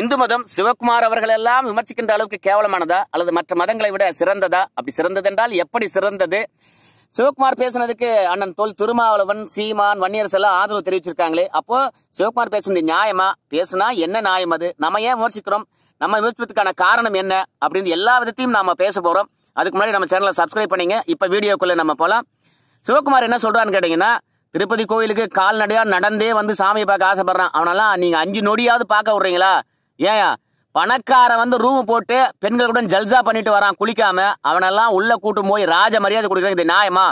இந்து மதம் சிவகுமார் அவர்கள் எல்லாம் விமர்சிக்கின்ற அளவுக்கு கேவலமானதா அல்லது மற்ற மதங்களை விட சிறந்ததா அப்படி சிறந்தது என்றால் எப்படி சிறந்தது சிவகுமார் பேசுனதுக்கு அண்ணன் தோல் திருமாவளவன் சீமான் வன்னியரசு எல்லாம் ஆதரவு தெரிவிச்சிருக்காங்களே அப்போ சிவகுமார் பேசுனது நியாயமா பேசுனா என்ன நியாயம் அது நம்ம ஏன் விமர்சிக்கிறோம் நம்ம விமர்சிப்பதுக்கான காரணம் என்ன அப்படின்னு எல்லா விதத்தையும் நாம பேச போறோம் அதுக்கு முன்னாடி நம்ம சேனலை சப்ஸ்கிரைப் பண்ணீங்க இப்போ வீடியோக்குள்ளே நம்ம போகலாம் சிவகுமார் என்ன சொல்கிறான்னு கேட்டிங்கன்னா திருப்பதி கோயிலுக்கு கால்நடையாக நடந்தே வந்து சாமியை பார்க்க ஆசைப்படுறான் அவனெல்லாம் நீங்கள் அஞ்சு நொடியாவது பார்க்க விட்றீங்களா ஏயா பணக்காரன் வந்து ரூம் போட்டு பெண்கள் கூட ஜல்சா பண்ணிட்டு வரான் குளிக்காம அவனெல்லாம் உள்ள கூட்டும் போய் ராஜ மரியாதை கொடுக்குறாங்க இது நியாயமா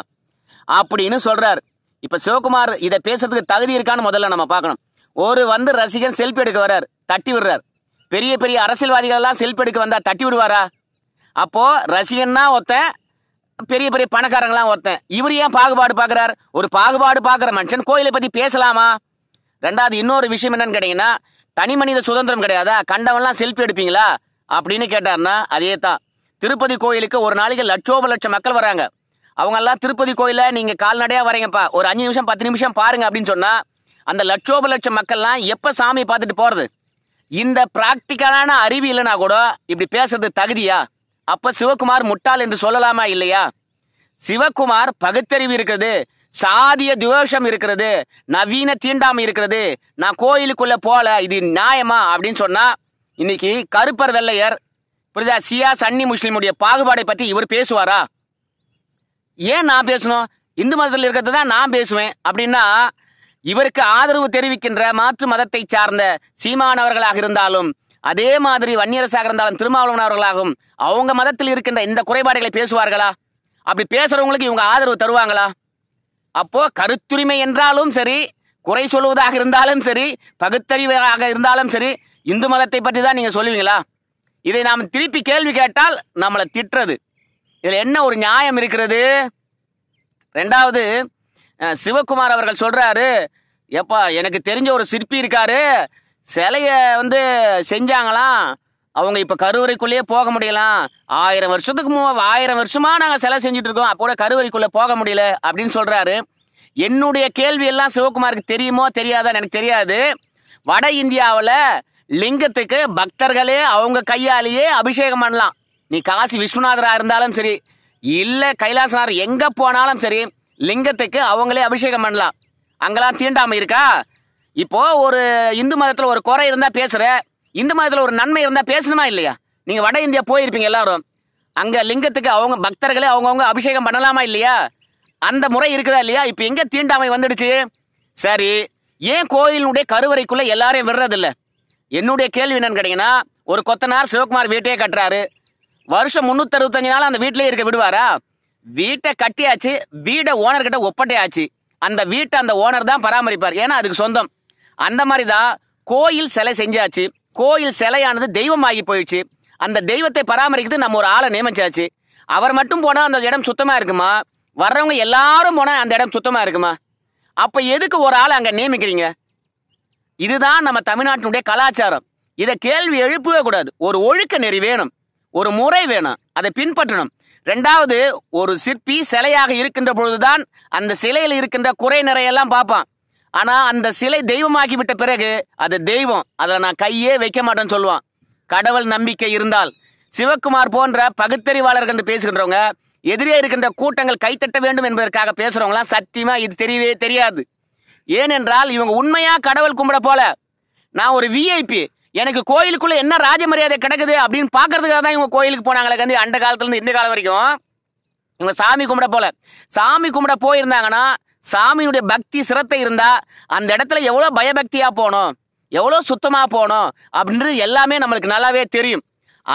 அப்படின்னு சொல்றார் இப்ப சிவகுமார் இதை பேசுறதுக்கு தகுதி இருக்கான்னு முதல்ல நம்ம பார்க்கணும் ஒரு வந்து ரசிகன் செல்ஃபி எடுக்க வர்றார் தட்டி விடுறார் பெரிய பெரிய அரசியல்வாதிகள் எல்லாம் செல்ஃபி எடுக்க வந்தா தட்டி விடுவாரா அப்போ ரசிகன்னா ஒருத்தன் பெரிய பெரிய பணக்காரங்களாம் ஒருத்தன் இவர் ஏன் பாகுபாடு பார்க்குறார் ஒரு பாகுபாடு பார்க்குற மனுஷன் கோயிலை பற்றி பேசலாமா ரெண்டாவது இன்னொரு விஷயம் என்னன்னு கேட்டிங்கன்னா தனி மனித சுதந்திரம் கிடையாதா கண்டவன்லாம் செல்ஃபி எடுப்பீங்களா அப்படின்னு கேட்டார்னா அதே தான் திருப்பதி கோயிலுக்கு ஒரு நாளைக்கு லட்சோப லட்சம் மக்கள் வராங்க அவங்கெல்லாம் திருப்பதி கோயிலை நீங்கள் கால்நடையாக வரீங்கப்பா ஒரு அஞ்சு நிமிஷம் பத்து நிமிஷம் பாருங்க அப்படின்னு சொன்னால் அந்த லட்சோப லட்சம் மக்கள்லாம் எப்போ சாமியை பார்த்துட்டு போகிறது இந்த ப்ராக்டிக்கலான அறிவு இல்லைனா கூட இப்படி பேசுறது தகுதியா அப்ப சிவகுமார் முட்டாள் என்று சொல்லலாமா இல்லையா சிவகுமார் பகுத்தறிவு இருக்கிறது சாதிய துவேஷம் இருக்கிறது நவீன தீண்டாமை இருக்கிறது நான் கோயிலுக்குள்ள போல இது நியாயமா அப்படின்னு சொன்னா இன்னைக்கு கருப்பர் வெள்ளையர் புரிதா சியா சன்னி முஸ்லீமுடைய பாகுபாடை பற்றி இவர் பேசுவாரா ஏன் நான் பேசணும் இந்து மதத்தில் இருக்கிறது தான் நான் பேசுவேன் அப்படின்னா இவருக்கு ஆதரவு தெரிவிக்கின்ற மாற்று மதத்தை சார்ந்த சீமானவர்களாக இருந்தாலும் அதே மாதிரி வன்னியரசாக இருந்தாலும் திருமாவளவனவர்களாகவும் அவங்க மதத்தில் இருக்கின்ற இந்த குறைபாடுகளை பேசுவார்களா அப்படி பேசுறவங்களுக்கு இவங்க ஆதரவு தருவாங்களா அப்போ கருத்துரிமை என்றாலும் சரி குறை சொல்வதாக இருந்தாலும் சரி பகுத்தறிவாக இருந்தாலும் சரி இந்து மதத்தை பற்றி தான் நீங்க சொல்லுவீங்களா இதை நாம் திருப்பி கேள்வி கேட்டால் நம்மளை திட்டுறது இதுல என்ன ஒரு நியாயம் இருக்கிறது ரெண்டாவது சிவகுமார் அவர்கள் சொல்றாரு எப்பா எனக்கு தெரிஞ்ச ஒரு சிற்பி இருக்காரு சிலையை வந்து செஞ்சாங்களாம் அவங்க இப்போ கருவறைக்குள்ளேயே போக முடியலாம் ஆயிரம் வருஷத்துக்கு மூ ஆயிரம் வருஷமாக நாங்கள் சிலை செஞ்சுட்டு இருக்கோம் அப்போ கூட கருவறைக்குள்ளே போக முடியல அப்படின்னு சொல்கிறாரு என்னுடைய கேள்வி எல்லாம் சிவகுமாருக்கு தெரியுமோ தெரியாதா எனக்கு தெரியாது வட இந்தியாவில் லிங்கத்துக்கு பக்தர்களே அவங்க கையாலேயே அபிஷேகம் பண்ணலாம் நீ காசி விஸ்வநாதராக இருந்தாலும் சரி இல்லை கைலாசனார் எங்கே போனாலும் சரி லிங்கத்துக்கு அவங்களே அபிஷேகம் பண்ணலாம் அங்கெல்லாம் தீண்டாமல் இருக்கா இப்போ ஒரு இந்து மதத்துல ஒரு குறை இருந்தா பேசுற இந்து மதத்துல ஒரு நன்மை இருந்தா பேசணுமா இல்லையா நீங்க வட இந்தியா போயிருப்பீங்க எல்லாரும் அங்க லிங்கத்துக்கு அவங்க பக்தர்களே அவங்கவுங்க அபிஷேகம் பண்ணலாமா இல்லையா அந்த முறை இருக்குதா இல்லையா இப்போ எங்க தீண்டாமை வந்துடுச்சு சரி ஏன் கோயிலுடைய கருவறைக்குள்ள எல்லாரையும் விடுறதில்ல என்னுடைய கேள்வி என்னன்னு கேட்டீங்கன்னா ஒரு கொத்தனார் சிவகுமார் வீட்டையே கட்டுறாரு வருஷம் முன்னூத்தி அறுபத்தஞ்சு நாள் அந்த வீட்டிலே இருக்க விடுவாரா வீட்டை கட்டியாச்சு வீடை ஓனர்கிட்ட ஒப்பட்டையாச்சு அந்த வீட்டை அந்த ஓனர் தான் பராமரிப்பார் ஏன்னா அதுக்கு சொந்தம் அந்த மாதிரி தான் கோயில் சிலை செஞ்சாச்சு கோயில் சிலையானது தெய்வமாகி போயிடுச்சு அந்த தெய்வத்தை பராமரிக்கிறது நம்ம ஒரு ஆளை நியமிச்சாச்சு அவர் மட்டும் போனால் அந்த இடம் சுத்தமாக இருக்குமா வர்றவங்க எல்லாரும் போனால் அந்த இடம் சுத்தமாக இருக்குமா அப்போ எதுக்கு ஒரு ஆளை அங்கே நியமிக்கிறீங்க இதுதான் நம்ம தமிழ்நாட்டினுடைய கலாச்சாரம் இதை கேள்வி எழுப்பவே கூடாது ஒரு ஒழுக்க நெறி வேணும் ஒரு முறை வேணும் அதை பின்பற்றணும் ரெண்டாவது ஒரு சிற்பி சிலையாக இருக்கின்ற பொழுதுதான் அந்த சிலையில் இருக்கின்ற குறை நிறையெல்லாம் பார்ப்பான் ஆனா அந்த சிலை தெய்வமாக்கி விட்ட பிறகு அது தெய்வம் அதை நான் கையே வைக்க மாட்டேன்னு சொல்லுவான் கடவுள் நம்பிக்கை இருந்தால் சிவக்குமார் போன்ற பகுத்தறிவாளர்கள் என்று பேசுகின்றவங்க எதிரே இருக்கின்ற கூட்டங்கள் கைத்தட்ட வேண்டும் என்பதற்காக பேசுறவங்களாம் சத்தியமா இது தெரியவே தெரியாது ஏனென்றால் இவங்க உண்மையா கடவுள் கும்பிட போல நான் ஒரு விஐபி எனக்கு கோயிலுக்குள்ள என்ன ராஜ மரியாதை கிடைக்குது அப்படின்னு பாக்குறதுக்காக தான் இவங்க கோயிலுக்கு போனாங்களே கண்டி அந்த காலத்துல இருந்து இந்த காலம் வரைக்கும் இவங்க சாமி கும்பிட போல சாமி கும்பிட போயிருந்தாங்கன்னா சாமியுடைய பக்தி சிரத்தை இருந்தா அந்த இடத்துல எவ்வளோ பயபக்தியா போனோம் எவ்வளோ சுத்தமா போனோம் அப்படின்றது எல்லாமே நம்மளுக்கு நல்லாவே தெரியும்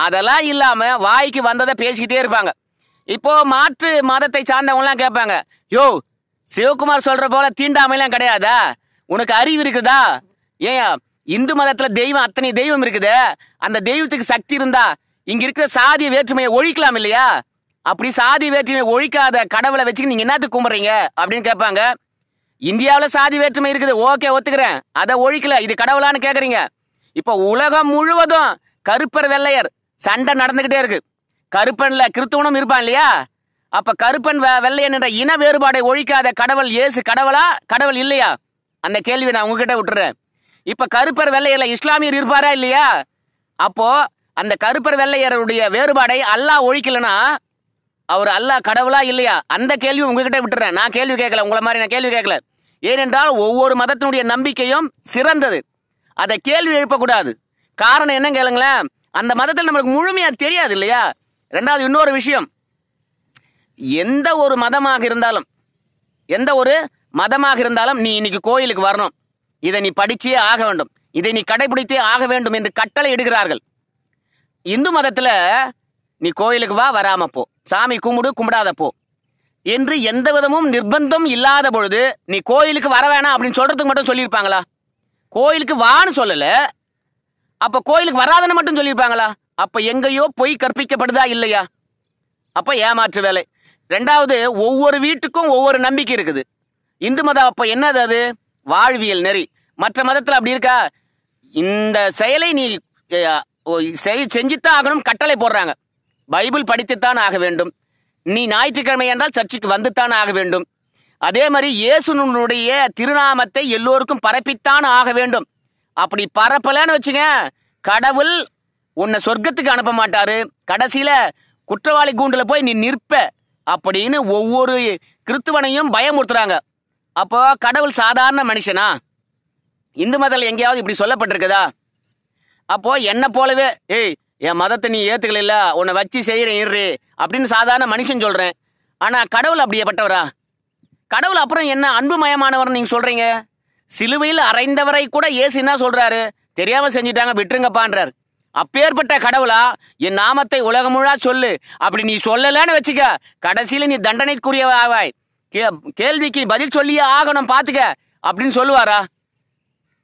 அதெல்லாம் இல்லாம வாய்க்கு வந்ததை பேசிக்கிட்டே இருப்பாங்க இப்போ மாற்று மதத்தை சார்ந்தவங்கலாம் கேட்பாங்க யோ சிவகுமார் சொல்ற போல தீண்டாமையெல்லாம் கிடையாதா உனக்கு அறிவு இருக்குதா ஏன் இந்து மதத்துல தெய்வம் அத்தனை தெய்வம் இருக்குது அந்த தெய்வத்துக்கு சக்தி இருந்தா இங்க இருக்கிற சாதிய வேற்றுமையை ஒழிக்கலாம் இல்லையா அப்படி சாதி வேற்றுமை ஒழிக்காத கடவுளை வச்சுக்கு நீங்க என்னத்துக்கு கும்பிட்றீங்க அப்படின்னு கேட்பாங்க இந்தியாவில் சாதி வேற்றுமை இருக்குது ஓகே ஒத்துக்கிறேன் அதை ஒழிக்கல இது கடவுளான்னு கேட்குறீங்க இப்போ உலகம் முழுவதும் கருப்பர் வெள்ளையர் சண்டை நடந்துக்கிட்டே இருக்கு கருப்பன்ல கிறித்துவனும் இருப்பான் இல்லையா அப்ப கருப்பன் வெள்ளையன் என்ற இன வேறுபாடை ஒழிக்காத கடவுள் ஏசு கடவுளா கடவுள் இல்லையா அந்த கேள்வி நான் உங்ககிட்ட விட்டுறேன் இப்ப கருப்பர் வெள்ளையர்ல இஸ்லாமியர் இருப்பாரா இல்லையா அப்போ அந்த கருப்பர் வெள்ளையருடைய வேறுபாடை அல்லாஹ் ஒழிக்கலன்னா அவர் அல்லாஹ் கடவுளா இல்லையா அந்த கேள்வி உங்ககிட்ட விட்டுறேன் நான் கேள்வி கேட்கல உங்களை மாதிரி நான் கேள்வி கேட்கல ஏனென்றால் ஒவ்வொரு மதத்தினுடைய நம்பிக்கையும் சிறந்தது அதை கேள்வி எழுப்பக்கூடாது காரணம் என்ன கேளுங்களேன் அந்த மதத்தில் நம்மளுக்கு முழுமையாக தெரியாது இல்லையா ரெண்டாவது இன்னொரு விஷயம் எந்த ஒரு மதமாக இருந்தாலும் எந்த ஒரு மதமாக இருந்தாலும் நீ இன்னைக்கு கோயிலுக்கு வரணும் இதை நீ படிச்சே ஆக வேண்டும் இதை நீ கடைபிடித்தே ஆக வேண்டும் என்று கட்டளை இடுகிறார்கள் இந்து மதத்தில் நீ கோயிலுக்கு வா வராம போ சாமி கும்பிடு கும்பிடாத போ என்று எந்த விதமும் நிர்பந்தம் இல்லாத பொழுது நீ கோயிலுக்கு வர வேணாம் அப்படின்னு சொல்றதுக்கு மட்டும் சொல்லியிருப்பாங்களா கோயிலுக்கு வான்னு சொல்லல அப்ப கோயிலுக்கு வராதன்னு மட்டும் சொல்லியிருப்பாங்களா அப்ப எங்கேயோ பொய் கற்பிக்கப்படுதா இல்லையா அப்ப ஏமாற்று வேலை ரெண்டாவது ஒவ்வொரு வீட்டுக்கும் ஒவ்வொரு நம்பிக்கை இருக்குது இந்து மதம் அப்ப என்னது அது வாழ்வியல் நெறி மற்ற மதத்தில் அப்படி இருக்கா இந்த செயலை நீ செஞ்சுத்தான் ஆகணும் கட்டளை போடுறாங்க பைபிள் படித்துத்தான் ஆக வேண்டும் நீ ஞாயிற்றுக்கிழமை என்றால் சர்ச்சுக்கு வந்துத்தான் ஆக வேண்டும் அதே மாதிரி இயேசுனுடைய திருநாமத்தை எல்லோருக்கும் பரப்பித்தான் ஆக வேண்டும் அப்படி பரப்பலன்னு வச்சுங்க கடவுள் உன்னை சொர்க்கத்துக்கு அனுப்ப மாட்டாரு கடைசியில குற்றவாளி கூண்டுல போய் நீ நிற்ப அப்படின்னு ஒவ்வொரு கிறித்துவனையும் பயமுறுத்துறாங்க அப்போ கடவுள் சாதாரண மனுஷனா இந்து மதத்தில் எங்கேயாவது இப்படி சொல்லப்பட்டிருக்குதா அப்போ என்ன போலவே ஏய் என் மதத்தை நீ ஏத்துக்கல உன்னை வச்சு செய்யறேன் இரு அப்படின்னு சாதாரண மனுஷன் சொல்றேன் ஆனா கடவுள் அப்படியேப்பட்டவரா கடவுள் அப்புறம் என்ன அன்புமயமானவர் நீங்க சொல்றீங்க சிலுவையில் அரைந்தவரை கூட ஏசு என்ன சொல்றாரு தெரியாம செஞ்சுட்டாங்க விட்டுருங்கப்பான்றார் அப்பேற்பட்ட கடவுளா என் நாமத்தை உலகம் முழா சொல்லு அப்படி நீ சொல்லலன்னு வச்சுக்க கடைசியில நீ தண்டனைக்குரிய ஆவாய் கேள்விக்கு பதில் சொல்லியே ஆகணும் பாத்துக்க அப்படின்னு சொல்லுவாரா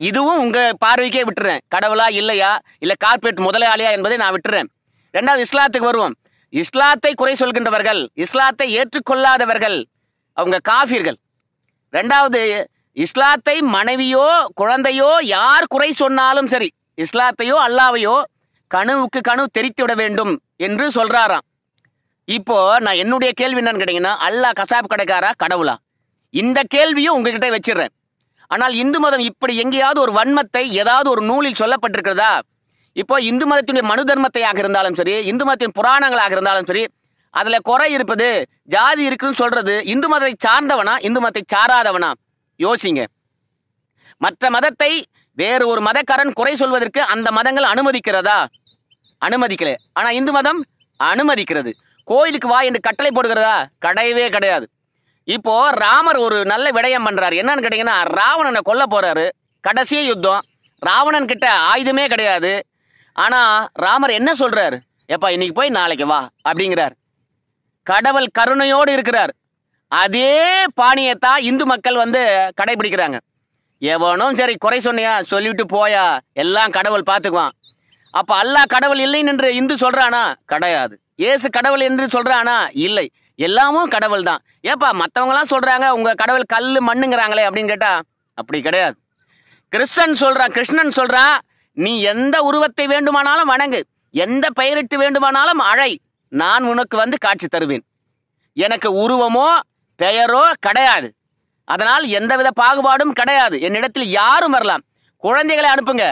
இதுவும் உங்கள் பார்வைக்கே விட்டுறேன் கடவுளா இல்லையா இல்லை கார்பரேட் முதலாளியா என்பதை நான் விட்டுறேன் ரெண்டாவது இஸ்லாத்துக்கு வருவோம் இஸ்லாத்தை குறை சொல்கின்றவர்கள் இஸ்லாத்தை ஏற்றுக்கொள்ளாதவர்கள் அவங்க காஃபிர்கள் ரெண்டாவது இஸ்லாத்தை மனைவியோ குழந்தையோ யார் குறை சொன்னாலும் சரி இஸ்லாத்தையோ அல்லாவையோ கனவுக்கு கனவு தெரித்து விட வேண்டும் என்று சொல்றாராம் இப்போ நான் என்னுடைய கேள்வி என்னன்னு கேட்டீங்கன்னா அல்லா கசாப் கடைக்காரா கடவுளா இந்த கேள்வியும் உங்ககிட்ட வச்சிடுறேன் ஆனால் இந்து மதம் இப்படி எங்கேயாவது ஒரு வன்மத்தை ஏதாவது ஒரு நூலில் சொல்லப்பட்டிருக்கிறதா இப்போ இந்து மதத்தினுடைய மனு தர்மத்தையாக இருந்தாலும் சரி இந்து மதத்தின் புராணங்களாக இருந்தாலும் சரி அதில் குறை இருப்பது ஜாதி இருக்குன்னு சொல்றது இந்து மதத்தை சார்ந்தவனா இந்து மதத்தை சாராதவனா யோசிங்க மற்ற மதத்தை வேறு ஒரு மதக்காரன் குறை சொல்வதற்கு அந்த மதங்கள் அனுமதிக்கிறதா அனுமதிக்கல ஆனால் இந்து மதம் அனுமதிக்கிறது கோயிலுக்கு வா என்று கட்டளை போடுகிறதா கிடையவே கிடையாது இப்போ ராமர் ஒரு நல்ல விடயம் பண்றாரு என்னன்னு கேட்டீங்கன்னா ராவணனை கொல்ல போறாரு கடைசிய யுத்தம் ராவணன் கிட்ட ஆயுதமே கிடையாது ஆனா ராமர் என்ன சொல்றாரு எப்பா இன்னைக்கு போய் நாளைக்கு வா அப்படிங்கிறார் கடவுள் கருணையோடு இருக்கிறார் அதே பாணியத்தான் இந்து மக்கள் வந்து கடைபிடிக்கிறாங்க எவனும் சரி குறை சொன்னியா சொல்லிவிட்டு போயா எல்லாம் கடவுள் பார்த்துக்குவான் அப்போ அல்லா கடவுள் இல்லைன்னு இந்து சொல்றானா கிடையாது ஏசு கடவுள் என்று சொல்றானா இல்லை எல்லாமும் கடவுள் தான் ஏப்பா மற்றவங்களாம் சொல்றாங்க உங்க கடவுள் கல் மண்ணுங்கிறாங்களே அப்படின்னு கேட்டா அப்படி கிடையாது கிறிஸ்தன் சொல்றான் கிருஷ்ணன் சொல்றான் நீ எந்த உருவத்தை வேண்டுமானாலும் வணங்கு எந்த பெயரிட்டு வேண்டுமானாலும் அழை நான் உனக்கு வந்து காட்சி தருவேன் எனக்கு உருவமோ பெயரோ கிடையாது அதனால் எந்தவித பாகுபாடும் கிடையாது என்னிடத்தில் யாரும் வரலாம் குழந்தைகளை அனுப்புங்க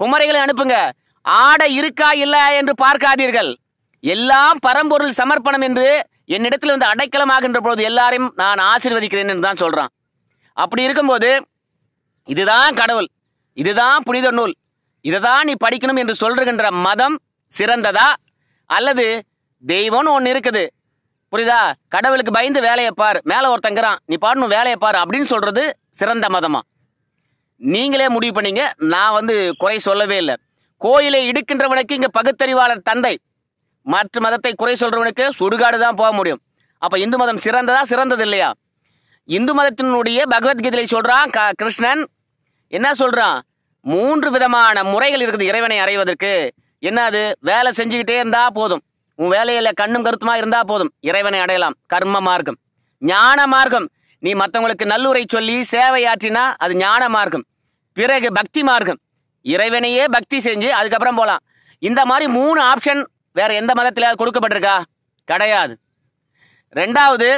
குமரைகளை அனுப்புங்க ஆடை இருக்கா இல்லையா என்று பார்க்காதீர்கள் எல்லாம் பரம்பொருள் சமர்ப்பணம் என்று என்னிடத்தில் வந்து அடைக்கலமாகின்ற பொழுது எல்லாரையும் நான் ஆசிர்வதிக்கிறேன் என்று தான் சொல்கிறான் அப்படி இருக்கும்போது இதுதான் கடவுள் இதுதான் புனித நூல் இதை தான் நீ படிக்கணும் என்று சொல்கின்ற மதம் சிறந்ததா அல்லது தெய்வம்னு ஒன்று இருக்குது புரியுதா கடவுளுக்கு பயந்து வேலையை பார் மேலே ஒருத்தங்கிறான் நீ பாடணும் வேலையை பார் அப்படின்னு சொல்கிறது சிறந்த மதமா நீங்களே முடிவு பண்ணீங்க நான் வந்து குறை சொல்லவே இல்லை கோயிலை இடுக்கின்றவனுக்கு இங்கே பகுத்தறிவாளர் தந்தை மற்ற மதத்தை குறை சொல்றவனுக்கு சுடுகாடு தான் போக முடியும் அப்ப இந்து மதம் சிறந்ததா சிறந்தது இல்லையா இந்து மதத்தினுடைய பகவத்கீதையை சொல்றான் கிருஷ்ணன் என்ன சொல்றான் மூன்று விதமான முறைகள் இருக்குது இறைவனை அறைவதற்கு என்ன அது வேலை செஞ்சுக்கிட்டே இருந்தா போதும் உன் வேலையில கண்ணும் கருத்துமா இருந்தா போதும் இறைவனை அடையலாம் கர்ம மார்க்கம் ஞான மார்க்கம் நீ மற்றவங்களுக்கு நல்லுரை சொல்லி சேவை ஆற்றினா அது ஞான மார்க்கம் பிறகு பக்தி மார்க்கம் இறைவனையே பக்தி செஞ்சு அதுக்கப்புறம் போகலாம் இந்த மாதிரி மூணு ஆப்ஷன் வேற எந்த மதத்தில் கொடுக்கப்பட்டிருக்கா கிடையாது ரெண்டாவது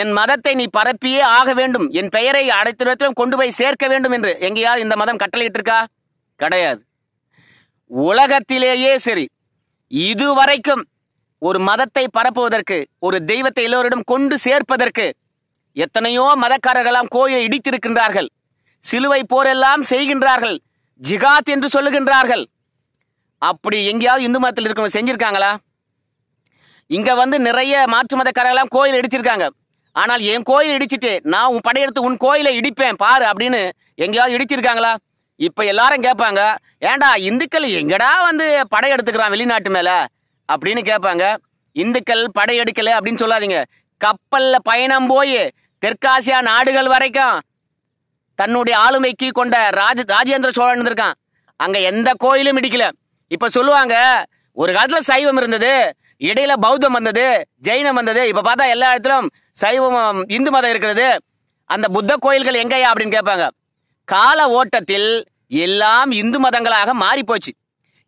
என் மதத்தை நீ பரப்பியே ஆக வேண்டும் என் பெயரை அனைத்திடத்திலும் கொண்டு போய் சேர்க்க வேண்டும் என்று எங்கேயாவது இந்த மதம் கட்டளையிட்டிருக்கா கிடையாது உலகத்திலேயே சரி இதுவரைக்கும் ஒரு மதத்தை பரப்புவதற்கு ஒரு தெய்வத்தை எல்லோரிடம் கொண்டு சேர்ப்பதற்கு எத்தனையோ மதக்காரர்களாம் கோயிலை இடித்திருக்கின்றார்கள் சிலுவை போரெல்லாம் செய்கின்றார்கள் ஜிகாத் என்று சொல்லுகின்றார்கள் அப்படி எங்கேயாவது இந்து மதத்தில் இருக்கவங்க செஞ்சுருக்காங்களா இங்கே வந்து நிறைய மாற்று மதக்காரங்களாம் கோயில் இடிச்சிருக்காங்க ஆனால் என் கோயில் இடிச்சிட்டு நான் உன் படையெடுத்து உன் கோயிலை இடிப்பேன் பாரு அப்படின்னு எங்கேயாவது இடிச்சிருக்காங்களா இப்போ எல்லாரும் கேட்பாங்க ஏண்டா இந்துக்கள் எங்கடா வந்து படையெடுத்துக்கிறான் வெளிநாட்டு மேலே அப்படின்னு கேட்பாங்க இந்துக்கள் படையெடுக்கலை அப்படின்னு சொல்லாதீங்க கப்பலில் பயணம் போய் தெற்காசியா நாடுகள் வரைக்கும் தன்னுடைய ஆளுமைக்கு கொண்ட ராஜ ராஜேந்திர சோழன் இருந்திருக்கான் அங்கே எந்த கோயிலும் இடிக்கலை இப்ப சொல்லுவாங்க ஒரு காலத்துல சைவம் இருந்தது இடையில பௌத்தம் வந்தது ஜெயினம் வந்தது இப்ப பார்த்தா எல்லா இடத்துலும் சைவம் இந்து மதம் இருக்கிறது அந்த புத்த கோயில்கள் எங்கயா அப்படின்னு கேட்பாங்க கால ஓட்டத்தில் எல்லாம் இந்து மதங்களாக மாறி போச்சு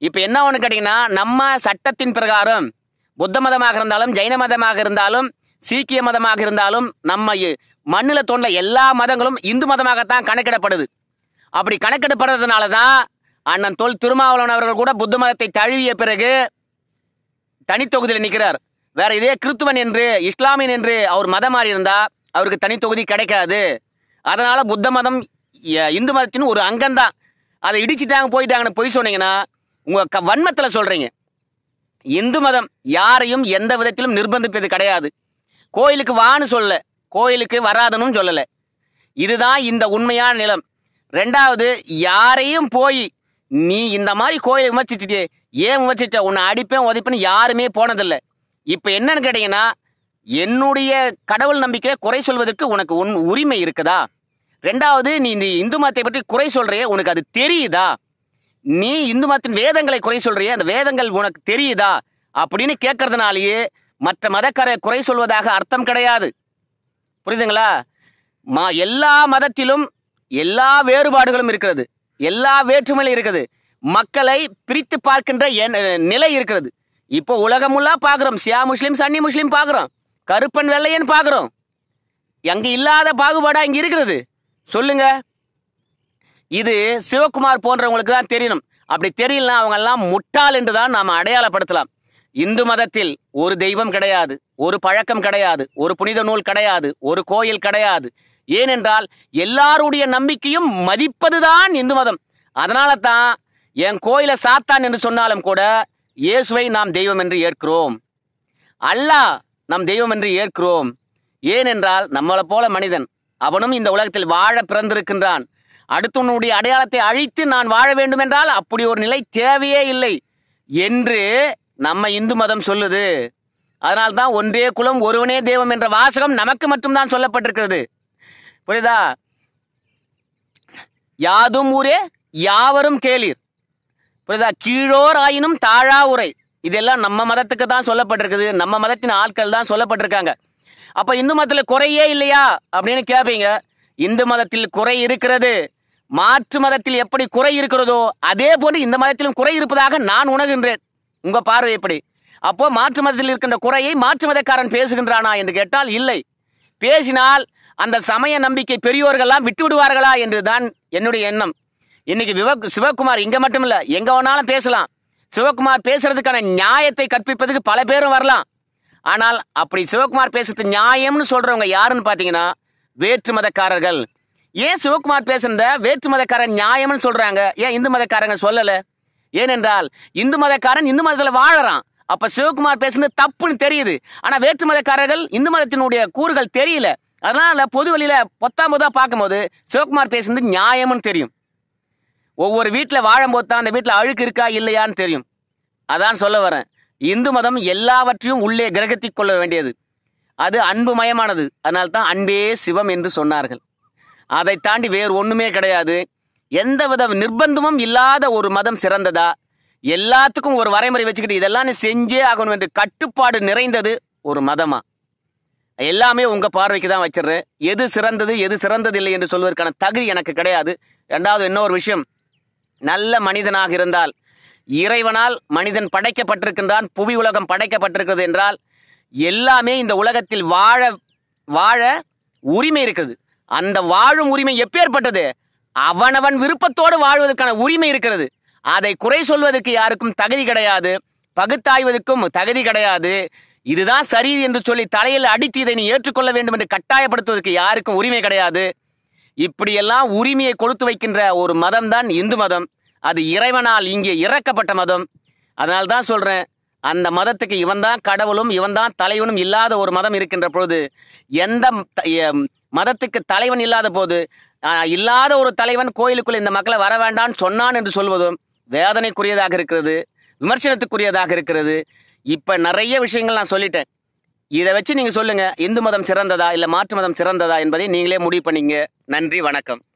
இப்ப என்ன ஒண்ணு கேட்டீங்கன்னா நம்ம சட்டத்தின் பிரகாரம் புத்த மதமாக இருந்தாலும் ஜெயின மதமாக இருந்தாலும் சீக்கிய மதமாக இருந்தாலும் நம்ம மண்ணில் தோன்ற எல்லா மதங்களும் இந்து மதமாகத்தான் கணக்கிடப்படுது அப்படி கணக்கெடுப்படுறதுனால தான் அண்ணன் தொல் திருமாவளவன் அவர்கள் கூட புத்த மதத்தை தழுவிய பிறகு தனித்தொகுதியில் நிற்கிறார் வேற இதே கிறித்துவன் என்று இஸ்லாமியன் என்று அவர் மதம் மாறி அவருக்கு தனித்தொகுதி கிடைக்காது அதனால புத்த மதம் இந்து மதத்தின் ஒரு அங்கம்தான் அதை இடிச்சுட்டாங்க போயிட்டாங்கன்னு பொய் சொன்னீங்கன்னா உங்க க வன்மத்தில் சொல்றீங்க இந்து மதம் யாரையும் எந்த விதத்திலும் நிர்பந்திப்பது கிடையாது கோயிலுக்கு வான்னு சொல்ல கோயிலுக்கு வராதனும் சொல்லலை இதுதான் இந்த உண்மையான நிலம் ரெண்டாவது யாரையும் போய் நீ இந்த மாதிரி கோயிலை விமர்சிச்சுட்டு ஏன் விமர்சிச்ச உன்னை அடிப்பேன் உதைப்பேன்னு யாருமே போனதில்லை இப்போ என்னன்னு கேட்டீங்கன்னா என்னுடைய கடவுள் நம்பிக்கையை குறை சொல்வதற்கு உனக்கு உன் உரிமை இருக்குதா ரெண்டாவது நீ இந்த இந்து மதத்தை பற்றி குறை சொல்றிய உனக்கு அது தெரியுதா நீ இந்து மதத்தின் வேதங்களை குறை சொல்றிய அந்த வேதங்கள் உனக்கு தெரியுதா அப்படின்னு கேட்கறதுனாலேயே மற்ற மதக்காரை குறை சொல்வதாக அர்த்தம் கிடையாது புரியுதுங்களா மா எல்லா மதத்திலும் எல்லா வேறுபாடுகளும் இருக்கிறது எல்லா வேற்றுமையிலும் இருக்குது மக்களை பிரித்து பார்க்கின்ற நிலை இருக்கிறது இப்போ உலகமுள்ளா பார்க்குறோம் சியா முஸ்லீம் சன்னி முஸ்லீம் பார்க்குறோம் கருப்பன் வெள்ளையன் பார்க்குறோம் அங்கே இல்லாத பாகுபாடா இங்கே இருக்கிறது சொல்லுங்க இது சிவகுமார் போன்றவங்களுக்கு தான் தெரியணும் அப்படி தெரியலனா அவங்கெல்லாம் முட்டாள் என்று தான் நாம் அடையாளப்படுத்தலாம் இந்து மதத்தில் ஒரு தெய்வம் கிடையாது ஒரு பழக்கம் கிடையாது ஒரு புனித நூல் கிடையாது ஒரு கோயில் கிடையாது ஏனென்றால் எல்லாருடைய நம்பிக்கையும் மதிப்பதுதான் இந்து மதம் அதனால தான் என் கோயிலை சாத்தான் என்று சொன்னாலும் கூட இயேசுவை நாம் தெய்வம் என்று ஏற்கிறோம் அல்லாஹ் நாம் தெய்வம் என்று ஏற்கிறோம் ஏனென்றால் நம்மளை போல மனிதன் அவனும் இந்த உலகத்தில் வாழ பிறந்திருக்கின்றான் அடுத்தவனுடைய அடையாளத்தை அழித்து நான் வாழ வேண்டும் என்றால் அப்படி ஒரு நிலை தேவையே இல்லை என்று நம்ம இந்து மதம் சொல்லுது அதனால்தான் ஒன்றே குலம் ஒருவனே தெய்வம் என்ற வாசகம் நமக்கு மட்டும்தான் சொல்லப்பட்டிருக்கிறது புரியுதா யாதும் ஊரே யாவரும் கேளீர் புரியுதா கீழோர் ஆயினும் தாழா உரை இதெல்லாம் நம்ம மதத்துக்கு தான் சொல்லப்பட்டிருக்குது நம்ம மதத்தின் ஆட்கள் தான் சொல்லப்பட்டிருக்காங்க அப்ப இந்து மதத்துல குறையே இல்லையா அப்படின்னு கேட்பீங்க இந்து மதத்தில் குறை இருக்கிறது மாற்று மதத்தில் எப்படி குறை இருக்கிறதோ அதே போன்று இந்த மதத்திலும் குறை இருப்பதாக நான் உணர்கின்றேன் உங்க பார்வை எப்படி அப்போ மாற்று மதத்தில் இருக்கின்ற குறையை மாற்று மதக்காரன் பேசுகின்றானா என்று கேட்டால் இல்லை பேசினால் அந்த சமய நம்பிக்கை பெரியோர்கள்லாம் விட்டு விடுவார்களா என்று தான் என்னுடைய எண்ணம் இன்னைக்கு விவ சிவகுமார் இங்க மட்டும் இல்ல எங்க வேணாலும் பேசலாம் சிவகுமார் பேசுறதுக்கான நியாயத்தை கற்பிப்பதுக்கு பல பேரும் வரலாம் ஆனால் அப்படி சிவகுமார் பேசுறது நியாயம்னு சொல்றவங்க யாருன்னு பாத்தீங்கன்னா வேற்று மதக்காரர்கள் ஏன் சிவகுமார் பேசுறத வேற்று மதக்காரன் நியாயம்னு சொல்றாங்க ஏன் இந்து மதக்காரங்க சொல்லல ஏனென்றால் இந்து மதக்காரன் இந்து மதத்துல வாழறான் அப்ப சிவகுமார் பேசுனது தப்புன்னு தெரியுது ஆனா வேற்று மதக்காரர்கள் இந்து மதத்தினுடைய கூறுகள் தெரியல அதனால பொது வழியில பொத்தாம் பார்க்கும் பார்க்கும்போது சிவகுமார் பேசுனது நியாயம்னு தெரியும் ஒவ்வொரு வீட்டில் வாழும்போது தான் அந்த வீட்டில் அழுக்கு இருக்கா இல்லையான்னு தெரியும் அதான் சொல்ல வரேன் இந்து மதம் எல்லாவற்றையும் உள்ளே கிரகத்தி கொள்ள வேண்டியது அது அன்பு மயமானது அதனால தான் அன்பே சிவம் என்று சொன்னார்கள் அதை தாண்டி வேறு ஒன்றுமே கிடையாது எந்தவித நிர்பந்தமும் இல்லாத ஒரு மதம் சிறந்ததா எல்லாத்துக்கும் ஒரு வரைமுறை வச்சுக்கிட்டு இதெல்லாம் செஞ்சே ஆகணும் என்று கட்டுப்பாடு நிறைந்தது ஒரு மதமா எல்லாமே உங்கள் பார்வைக்கு தான் வச்சிடுறேன் எது சிறந்தது எது சிறந்தது இல்லை என்று சொல்வதற்கான தகுதி எனக்கு கிடையாது ரெண்டாவது இன்னொரு விஷயம் நல்ல மனிதனாக இருந்தால் இறைவனால் மனிதன் படைக்கப்பட்டிருக்கின்றான் புவி உலகம் படைக்கப்பட்டிருக்கிறது என்றால் எல்லாமே இந்த உலகத்தில் வாழ வாழ உரிமை இருக்குது அந்த வாழும் உரிமை எப்பேற்பட்டது அவனவன் விருப்பத்தோடு வாழ்வதற்கான உரிமை இருக்கிறது அதை குறை சொல்வதற்கு யாருக்கும் தகுதி கிடையாது பகுத்தாய்வதற்கும் தகுதி கிடையாது இதுதான் சரி என்று சொல்லி தலையில் அடித்து இதை நீ ஏற்றுக்கொள்ள வேண்டும் என்று கட்டாயப்படுத்துவதற்கு யாருக்கும் உரிமை கிடையாது இப்படியெல்லாம் உரிமையை கொடுத்து வைக்கின்ற ஒரு மதம் தான் இந்து மதம் அது இறைவனால் இங்கே இறக்கப்பட்ட மதம் அதனால் தான் சொல்கிறேன் அந்த மதத்துக்கு இவன்தான் கடவுளும் இவன்தான் தலைவனும் இல்லாத ஒரு மதம் இருக்கின்ற பொழுது எந்த மதத்துக்கு தலைவன் இல்லாத போது இல்லாத ஒரு தலைவன் கோயிலுக்குள் இந்த மக்களை வர வேண்டாம்னு சொன்னான் என்று சொல்வதும் வேதனைக்குரியதாக இருக்கிறது விமர்சனத்துக்குரியதாக இருக்கிறது இப்போ நிறைய விஷயங்கள் நான் சொல்லிட்டேன் இதை வச்சு நீங்கள் சொல்லுங்கள் இந்து மதம் சிறந்ததா இல்லை மாற்று மதம் சிறந்ததா என்பதை நீங்களே முடிவு பண்ணிங்க நன்றி வணக்கம்